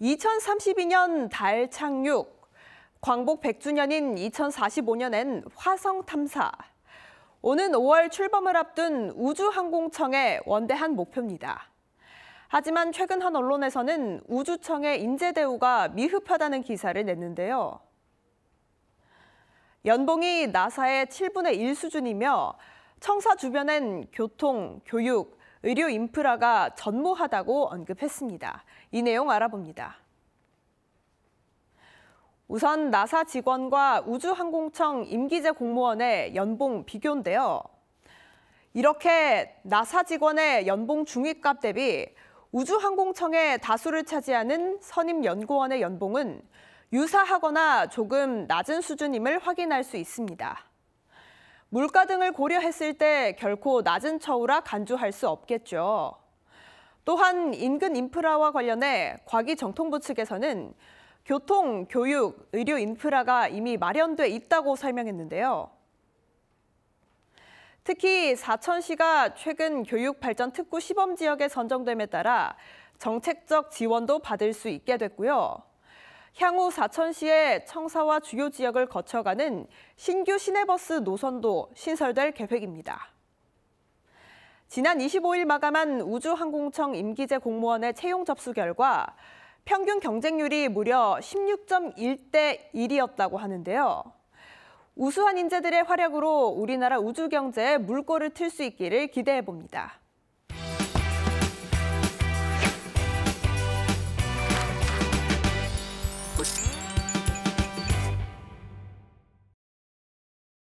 2032년 달 착륙, 광복 100주년인 2045년엔 화성 탐사. 오는 5월 출범을 앞둔 우주항공청의 원대한 목표입니다. 하지만 최근 한 언론에서는 우주청의 인재 대우가 미흡하다는 기사를 냈는데요. 연봉이 나사의 7분의 1 수준이며 청사 주변엔 교통, 교육, 의료 인프라가 전무하다고 언급했습니다. 이 내용 알아봅니다. 우선 나사 직원과 우주항공청 임기제 공무원의 연봉 비교인데요. 이렇게 나사 직원의 연봉 중위값 대비 우주항공청의 다수를 차지하는 선임 연구원의 연봉은 유사하거나 조금 낮은 수준임을 확인할 수 있습니다. 물가 등을 고려했을 때 결코 낮은 처우라 간주할 수 없겠죠. 또한 인근 인프라와 관련해 과기정통부 측에서는 교통, 교육, 의료 인프라가 이미 마련돼 있다고 설명했는데요. 특히 사천시가 최근 교육발전특구 시범지역에 선정됨에 따라 정책적 지원도 받을 수 있게 됐고요. 향후 사천시의 청사와 주요 지역을 거쳐가는 신규 시내버스 노선도 신설될 계획입니다. 지난 25일 마감한 우주항공청 임기제 공무원의 채용 접수 결과 평균 경쟁률이 무려 16.1대 1이었다고 하는데요. 우수한 인재들의 활약으로 우리나라 우주 경제에 물꼬를 틀 수 있기를 기대해 봅니다.